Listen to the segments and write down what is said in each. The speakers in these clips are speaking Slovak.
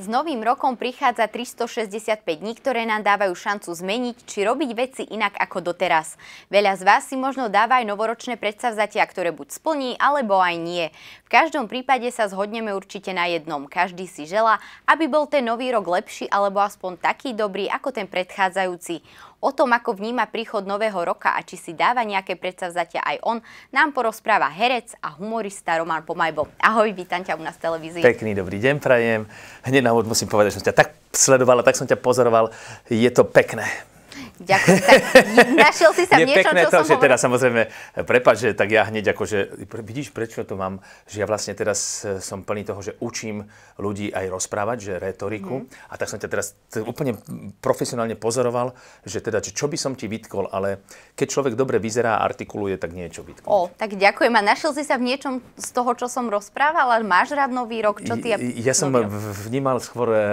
S novým rokom prichádza 365 dní, ktoré nám dávajú šancu zmeniť či robiť veci inak ako doteraz. Veľa z vás si možno dáva aj novoročné predsavzatia, ktoré buď splní, alebo aj nie. V každom prípade sa zhodneme určite na jednom. Každý si žela, aby bol ten nový rok lepší alebo aspoň taký dobrý ako ten predchádzajúci. O tom, ako vníma príchod nového roka a či si dáva nejaké predsavzatia aj on, nám porozpráva herec a humorista Roman Pomajbo. Ahoj, vítam ťa u nás v televízii. Pekný dobrý deň prajem. Hneď na úvod musím povedať, že som ťa tak sledoval a tak som ťa pozoroval. Je to pekné. Ďakujem. Tak našiel si sa niečo pekné čo to, som že hovoril. teda samozrejme, e, prepáč, že tak ja hneď akože, vidíš, prečo to mám, že ja vlastne teraz e, som plný toho, že učím ľudí aj rozprávať, že retoriku. Mm. A tak som ťa teraz úplne profesionálne pozoroval, že teda, že čo by som ti vytkol, ale keď človek dobre vyzerá a artikuluje, tak niečo vytkol. O, tak ďakujem. A našiel si sa v niečom z toho, čo som rozprával, ale Máš rád nový rok? Čo ty... Ja, ja som vnímal skôr e,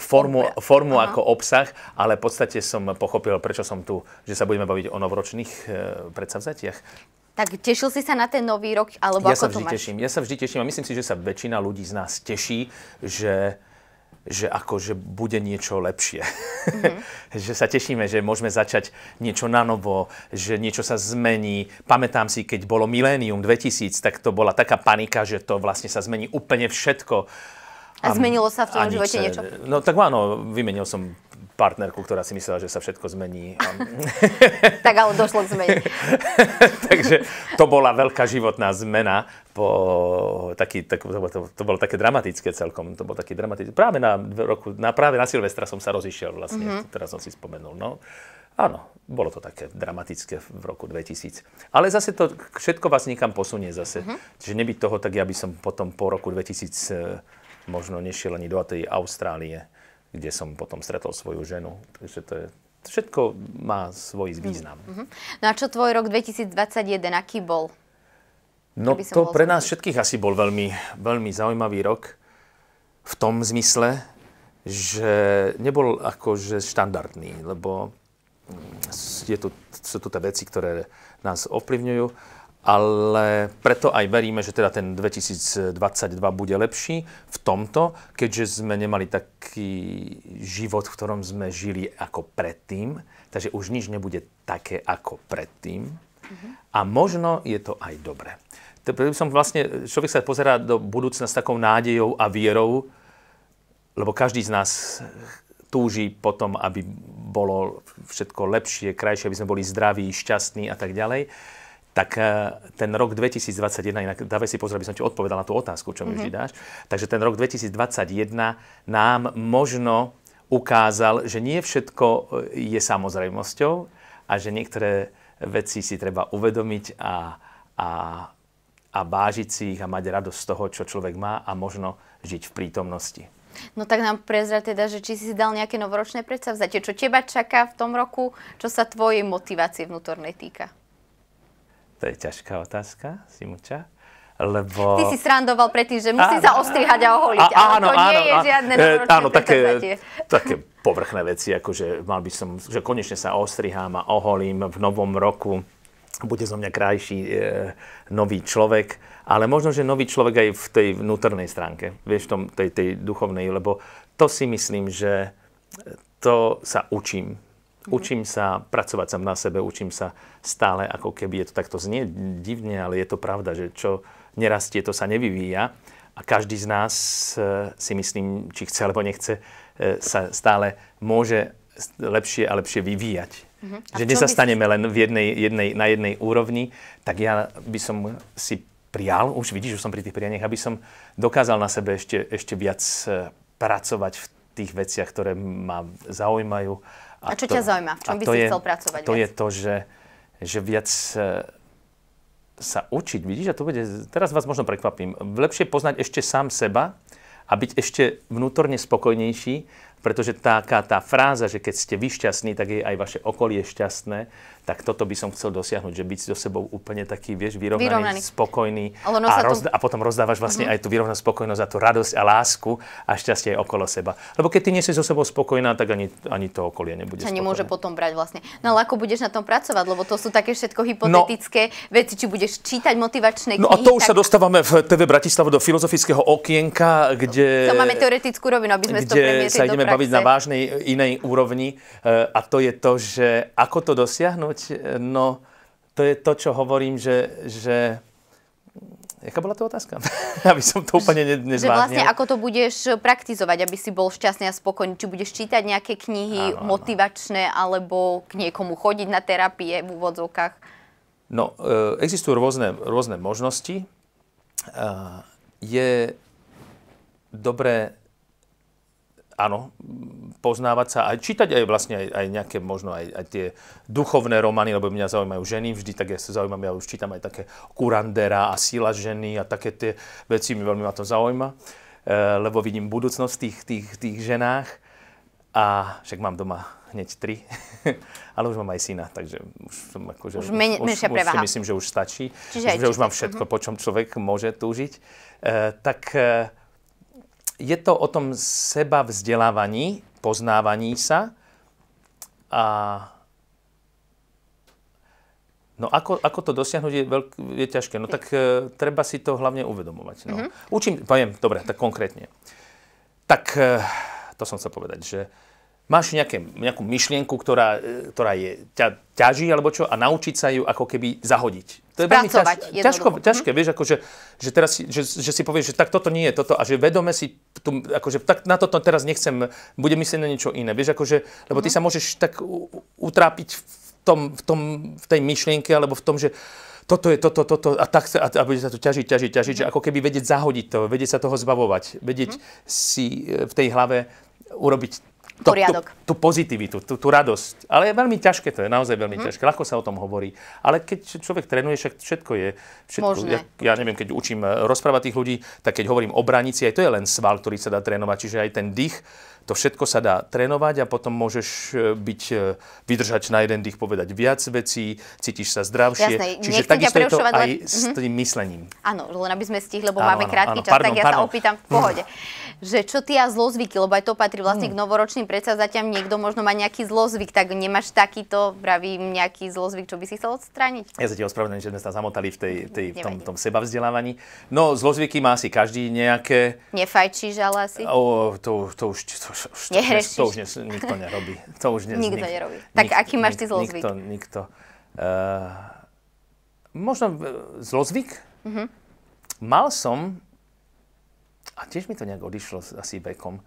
formu, formu ako obsah, ale v podstate som pochopil, prispel, prečo som tu, že sa budeme baviť o novoročných e, predsavzatiach. Tak tešil si sa na ten nový rok, alebo ja ako sa vždy to máš? Teším. Ja sa vždy teším a myslím si, že sa väčšina ľudí z nás teší, že že akože bude niečo lepšie. Mm-hmm. že sa tešíme, že môžeme začať niečo na novo, že niečo sa zmení. Pamätám si, keď bolo milénium 2000, tak to bola taká panika, že to vlastne sa zmení úplne všetko. A, a zmenilo sa v tom živote niečo? No tak áno, vymenil som partnerku, ktorá si myslela, že sa všetko zmení. tak ale došlo k zmene. Takže to bola veľká životná zmena. Po taký, tak, to, to, to bolo také dramatické celkom. To bol taký dramatický. Práve na, roku, na, práve na Silvestra som sa rozišiel vlastne. Mm-hmm. Teraz som si spomenul. No. Áno, bolo to také dramatické v roku 2000. Ale zase to všetko vás nikam posunie zase. uh mhm. Čiže nebyť toho, tak ja by som potom po roku 2000 eh, možno nešiel ani do tej Austrálie kde som potom stretol svoju ženu. Takže to je, všetko má svoj mhm. význam. Mm-hmm. No a čo tvoj rok 2021, aký bol? No to bol pre nás všetkých asi bol veľmi, veľmi zaujímavý rok v tom zmysle, že nebol akože štandardný, lebo je tu, sú tu tie veci, ktoré nás ovplyvňujú ale preto aj veríme, že teda ten 2022 bude lepší v tomto, keďže sme nemali taký život, v ktorom sme žili ako predtým, takže už nič nebude také ako predtým. Uh-huh. A možno je to aj dobré. Preto som vlastne, človek sa pozerá do budúcna s takou nádejou a vierou, lebo každý z nás túži potom, aby bolo všetko lepšie, krajšie, aby sme boli zdraví, šťastní a tak ďalej tak e, ten rok 2021, inak dávaj si pozor, aby som ti odpovedal na tú otázku, čo mi mm-hmm. vždy dáš, takže ten rok 2021 nám možno ukázal, že nie všetko e, je samozrejmosťou a že niektoré veci si treba uvedomiť a, a, a vážiť si ich a mať radosť z toho, čo človek má a možno žiť v prítomnosti. No tak nám prezrať teda, že či si dal nejaké novoročné predsavzatie, čo teba čaká v tom roku, čo sa tvojej motivácie vnútornej týka. To je ťažká otázka, Simuča lebo... Ty si srandoval predtým, že musí sa ostrihať a oholiť, a, áno, ale to áno, nie je žiadne a, e, Áno, také, také povrchné veci, ako že mal by som, že konečne sa ostrihám a oholím v novom roku, bude zo mňa krajší e, nový človek, ale možno, že nový človek aj v tej vnútornej stránke, vieš, v tom, tej, tej duchovnej, lebo to si myslím, že to sa učím Mhm. Učím sa pracovať sám na sebe, učím sa stále, ako keby je to takto znie divne, ale je to pravda, že čo nerastie, to sa nevyvíja. A každý z nás e, si myslím, či chce alebo nechce, e, sa stále môže lepšie a lepšie vyvíjať. Mm-hmm. Že nezastaneme si... len v jednej, jednej, na jednej úrovni, tak ja by som si prial, už vidíš, že som pri tých prianiach, aby som dokázal na sebe ešte, ešte viac e, pracovať v tých veciach, ktoré ma zaujímajú a, a čo to, ťa zaujíma? V čom by si je, chcel pracovať? To viac? je to, že, že viac e, sa učiť, vidíš, a to bude, teraz vás možno prekvapím, lepšie poznať ešte sám seba a byť ešte vnútorne spokojnejší, pretože taká tá fráza, že keď ste vy šťastní, tak je aj vaše okolie šťastné, tak toto by som chcel dosiahnuť, že byť so sebou úplne taký, vieš, vyrovnaný, vyrovnaný. spokojný a, rozda- a potom rozdávaš vlastne uh-huh. aj tú vyrovnanú spokojnosť a tú radosť a lásku a šťastie aj okolo seba. Lebo keď ty nie si so sebou spokojná, tak ani, ani to okolie nebude Sa nemôže potom brať vlastne. No ale ako budeš na tom pracovať, lebo to sú také všetko no. hypotetické no, veci, či budeš čítať motivačné knihy. No a to už tak... sa dostávame v TV Bratislava do filozofického okienka, kde... To máme teoretickú rovinu, aby sme to sa ideme budeme baviť na vážnej inej úrovni e, a to je to, že ako to dosiahnuť, e, no to je to, čo hovorím, že, že Jaká bola to otázka? aby som to úplne ne, Že Vlastne ako to budeš e, praktizovať, aby si bol šťastný a spokojný? Či budeš čítať nejaké knihy áno, motivačné, áno. alebo k niekomu chodiť na terapie v úvodzovkách? No, existujú rôzne, rôzne možnosti. Je dobré áno, poznávať sa, a čítať aj vlastne aj, aj nejaké možno aj, aj tie duchovné romány, lebo mňa zaujímajú ženy, vždy tak ja sa zaujímam, ja už čítam aj také kurandera a sila ženy a také tie veci, mi veľmi ma to zaujíma, e, lebo vidím budúcnosť v tých, tých, tých ženách a však mám doma hneď tri, ale už mám aj syna, takže už som akože, už, men, už, už si myslím, že už stačí, Čiže už, že už mám všetko, uh-huh. po čom človek môže túžiť, e, tak e, je to o tom seba vzdelávaní, poznávaní sa. A No ako, ako to dosiahnuť je, veľk, je ťažké. No tak e, treba si to hlavne uvedomovať. No. Mm-hmm. Učím, poviem, dobre, tak konkrétne. Tak e, to som chcel povedať, že máš nejaké, nejakú myšlienku, ktorá, e, ktorá je, ťa ťaží alebo čo a naučiť sa ju ako keby zahodiť. To je veľmi ťaž, ťažko, mhm. ťažké, vieš, akože, že, teraz, že, že si povieš, že tak toto nie je toto a že vedome si, tu, akože tak na toto teraz nechcem, Bude myslieť na niečo iné, vieš, akože, lebo ty mhm. sa môžeš tak utrápiť v, tom, v, tom, v tej myšlienke alebo v tom, že toto je toto, toto a tak a, a bude sa to ťažiť, ťažiť, ťažiť, mm. že mhm. ako keby vedieť zahodiť to, vedieť sa toho zbavovať, vedieť mm. si e, v tej hlave urobiť poriadok. Tú, tú pozitivitu, tú, tú radosť. Ale je veľmi ťažké to, je naozaj veľmi mm. ťažké. Ľahko sa o tom hovorí. Ale keď človek trénuje, však všetko je. Všetko, Možné. Ja, ja neviem, keď učím e, rozprávať tých ľudí, tak keď hovorím o branici, aj to je len sval, ktorý sa dá trénovať. Čiže aj ten dých, to všetko sa dá trénovať a potom môžeš e, byť, e, vydržať na jeden dých povedať viac vecí, cítiš sa zdravšie. Jasné, Čiže takisto je to aj s mhm. tým myslením. Áno, len aby sme stihli, lebo áno, máme áno, krátky áno, čas, pardon, tak ja pardon. sa opýtam v pohode. že čo ty a zlozvyky, lebo aj to patrí vlastne mm. k novoročným predsavzatiam, niekto možno má nejaký zlozvyk, tak nemáš takýto, pravím, nejaký zlozvyk, čo by si chcel odstrániť? Ja sa ti ospravedlňujem, že sme sa zamotali v, tej, tej, v tom, tom sebavzdelávaní. No, zlozvyky má asi každý nejaké. Nefajčíš, ale asi. O, to, to už, to už už, nehrešiš. To už dnes nikto nerobí. To už dnes nikto nik, nerobí. Nik, tak nik, aký máš ty zlozvyk? Nikto, nikto. Uh, možno eh, zlozvyk? Uh-huh. Mal som, a tiež mi to nejak odišlo asi vekom,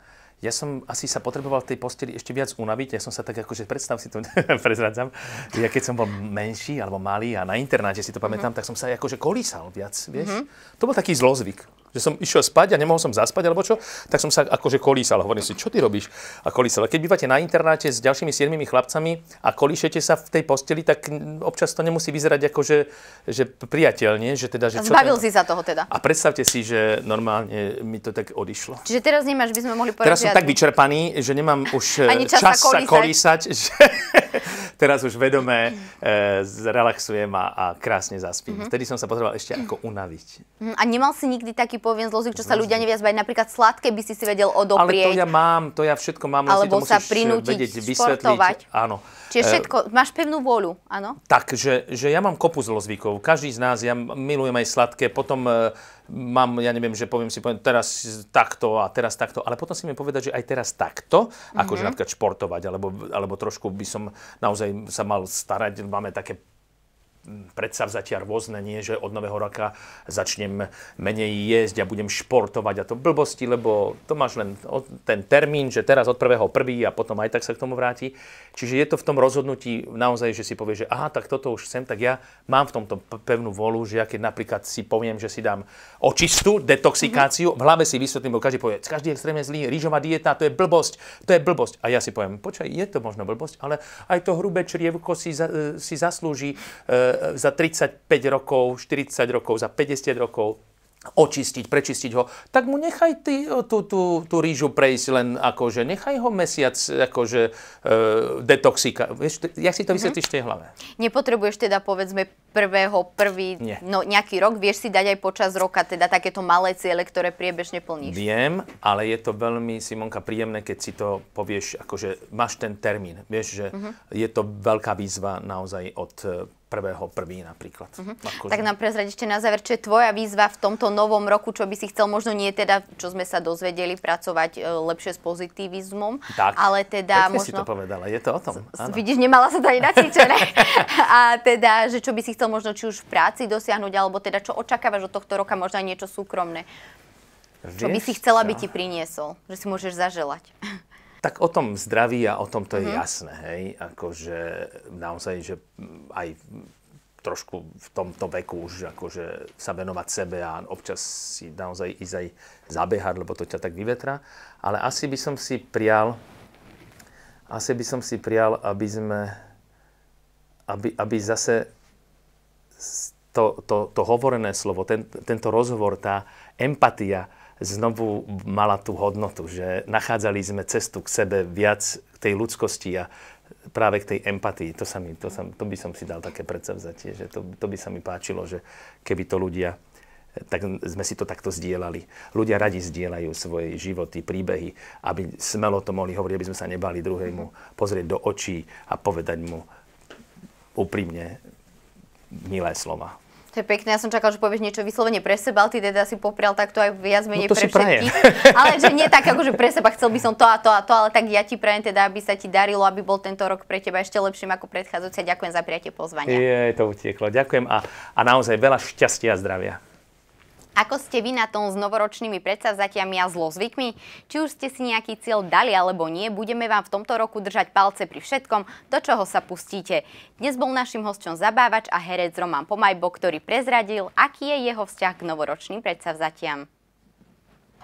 ja som asi sa potreboval tej posteli ešte viac unaviť. Ja som sa tak akože, predstav si to, prezradzam, ja keď som bol menší alebo malý a na internáte si to mhm. pamätám, mm-hmm. tak som sa akože kolísal viac, vieš. Mm-hmm. To bol taký zlozvyk že som išiel spať a nemohol som zaspať alebo čo, tak som sa akože kolísal. Hovorím si, čo ty robíš? A kolísal. Keď bývate na internáte s ďalšími siedmimi chlapcami a kolíšete sa v tej posteli, tak občas to nemusí vyzerať ako, že, že priateľne. Že teda, že čo Zbavil ten... Teda. si sa toho teda. A predstavte si, že normálne mi to tak odišlo. Čiže teraz nemáš, by sme mohli povedať. Teraz som tak vyčerpaný, že nemám už eh, čas, čas sa kolísať, sa kolísať že teraz už vedomé mm. e, eh, zrelaxujem a, a krásne zaspím. Mm-hmm. Vtedy som sa potreboval ešte ako unaviť. Mm, a nemal si nikdy taký poviem zlozvyk, čo sa ľudia nevia zbaviť? Napríklad sladké by si si vedel odoprieť. Ale to ja mám, to ja všetko mám, Alebo si to musíš sa eh, prinútiť, vedieť, športovať. Áno. Čiže eh, všetko, máš pevnú vôľu, áno? Takže že ja mám kopu zlozvykov. Každý z nás, ja milujem aj sladké, potom e, mám, ja neviem, že poviem si, poviem teraz takto a teraz takto, ale potom si mi povedať, že aj teraz takto, akože mm-hmm. napríklad športovať, alebo, alebo trošku by som naozaj sa mal starať, máme také vzatia rôzne, nie, že od nového roka začnem menej jesť a budem športovať a to blbosti, lebo to máš len ten termín, že teraz od prvého prvý a potom aj tak sa k tomu vráti. Čiže je to v tom rozhodnutí naozaj, že si povie, že aha, tak toto už chcem, tak ja mám v tomto pevnú volu, že ja keď napríklad si poviem, že si dám očistú, detoxikáciu, v hlave si vysvetlím, bo každý povie, každý je extrémne zlý, rýžová dieta, to je blbosť, to je blbosť. A ja si poviem, počkaj, je to možno blbosť, ale aj to hrubé črievko si, za, e, si zaslúži e, za 35 rokov, 40 rokov, za 50 rokov očistiť, prečistiť ho, tak mu nechaj ty, tú, tú, tú rýžu prejsť len akože, nechaj ho mesiac akože e, detoxika. Vieš, jak si to mhm. vysvetlíš mm-hmm. v tej hlave? Nepotrebuješ teda povedzme prvého, prvý, Nie. no nejaký rok, vieš si dať aj počas roka teda takéto malé ciele, ktoré priebežne plníš? Viem, ale je to veľmi, Simonka, príjemné, keď si to povieš, akože máš ten termín, vieš, že uh-huh. je to veľká výzva naozaj od e, prvého prvý napríklad. Uh-huh. Akože... Tak nám prezrať ešte na záver, čo je tvoja výzva v tomto novom roku, čo by si chcel možno nie teda, čo sme sa dozvedeli, pracovať e, lepšie s pozitivizmom, tak. ale teda Pekne možno... si to povedala, je to o tom. S, vidíš, nemala sa to ani na A teda, že čo by si chcel chcel možno či už v práci dosiahnuť, alebo teda čo očakávaš od tohto roka, možno aj niečo súkromné. Vieš čo by si chcela, aby ti priniesol, že si môžeš zaželať. Tak o tom zdraví a o tom to je mm-hmm. jasné, hej. Akože naozaj, že aj trošku v tomto veku už akože sa venovať sebe a občas si naozaj ísť aj zabehať, lebo to ťa tak vyvetrá. Ale asi by som si prial, asi by som si prial, aby sme, aby, aby zase to, to, to hovorené slovo, ten, tento rozhovor, tá empatia znovu mala tú hodnotu, že nachádzali sme cestu k sebe viac, k tej ľudskosti a práve k tej empatii. To, sa mi, to, sa, to by som si dal také predsavzatie, že to, to by sa mi páčilo, že keby to ľudia tak sme si to takto zdieľali. Ľudia radi zdieľajú svoje životy, príbehy, aby smelo to mohli hovoriť, aby sme sa nebali druhému pozrieť do očí a povedať mu úprimne, milé slova. To je pekné, ja som čakal, že povieš niečo vyslovene pre seba, ale ty teda si poprial takto aj viac menej no pre všetkých. Prajem. Ale že nie tak, akože pre seba chcel by som to a to a to, ale tak ja ti prajem teda, aby sa ti darilo, aby bol tento rok pre teba ešte lepším ako predchádzajúci. Ďakujem za prijatie pozvania. Je, to utieklo. Ďakujem a, a naozaj veľa šťastia a zdravia. Ako ste vy na tom s novoročnými predsavzatiami a zlozvykmi? Či už ste si nejaký cieľ dali alebo nie, budeme vám v tomto roku držať palce pri všetkom, do čoho sa pustíte. Dnes bol našim hosťom zabávač a herec Roman Pomajbo, ktorý prezradil, aký je jeho vzťah k novoročným predsavzatiam.